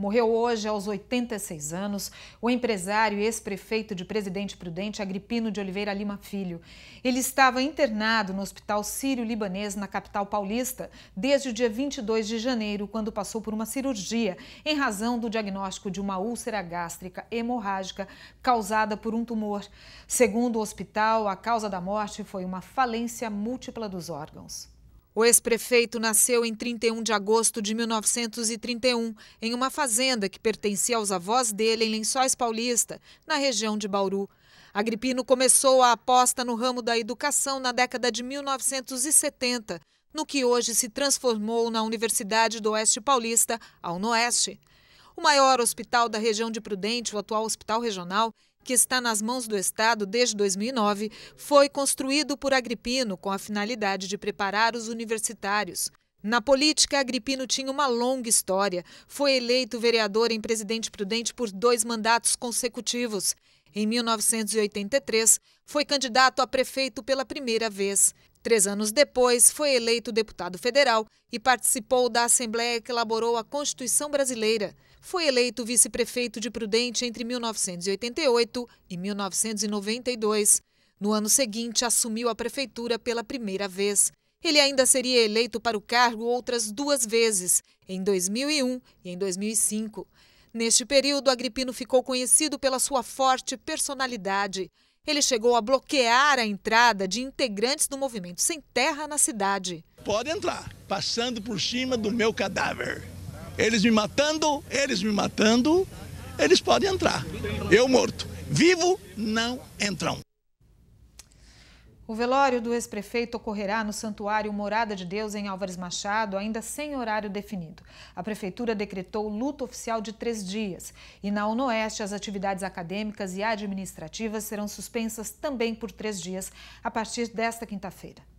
Morreu hoje, aos 86 anos, o empresário e ex-prefeito de Presidente Prudente, Agripino de Oliveira Lima Filho. Ele estava internado no Hospital Sírio-Libanês, na capital paulista, desde o dia 22 de janeiro, quando passou por uma cirurgia em razão do diagnóstico de uma úlcera gástrica hemorrágica causada por um tumor. Segundo o hospital, a causa da morte foi uma falência múltipla dos órgãos. O ex-prefeito nasceu em 31 de agosto de 1931, em uma fazenda que pertencia aos avós dele em Lençóis Paulista, na região de Bauru. Agripino começou a aposta no ramo da educação na década de 1970, no que hoje se transformou na Universidade do Oeste Paulista, ao Noeste. O maior hospital da região de Prudente, o atual Hospital Regional, que está nas mãos do Estado desde 2009, foi construído por Agripino com a finalidade de preparar os universitários. Na política, Agripino tinha uma longa história. Foi eleito vereador em Presidente Prudente por dois mandatos consecutivos. Em 1983, foi candidato a prefeito pela primeira vez. Três anos depois, foi eleito deputado federal e participou da Assembleia que elaborou a Constituição Brasileira. Foi eleito vice-prefeito de Prudente entre 1988 e 1992. No ano seguinte, assumiu a prefeitura pela primeira vez. Ele ainda seria eleito para o cargo outras duas vezes, em 2001 e em 2005. Neste período, Agripino ficou conhecido pela sua forte personalidade. Ele chegou a bloquear a entrada de integrantes do movimento Sem Terra na cidade. Pode entrar, passando por cima do meu cadáver. Eles me matando, eles me matando, eles podem entrar. Eu morto. Vivo, não entram. O velório do ex-prefeito ocorrerá no Santuário Morada de Deus, em Álvares Machado, ainda sem horário definido. A Prefeitura decretou luto oficial de três dias. E na Unoeste, as atividades acadêmicas e administrativas serão suspensas também por três dias, a partir desta quinta-feira.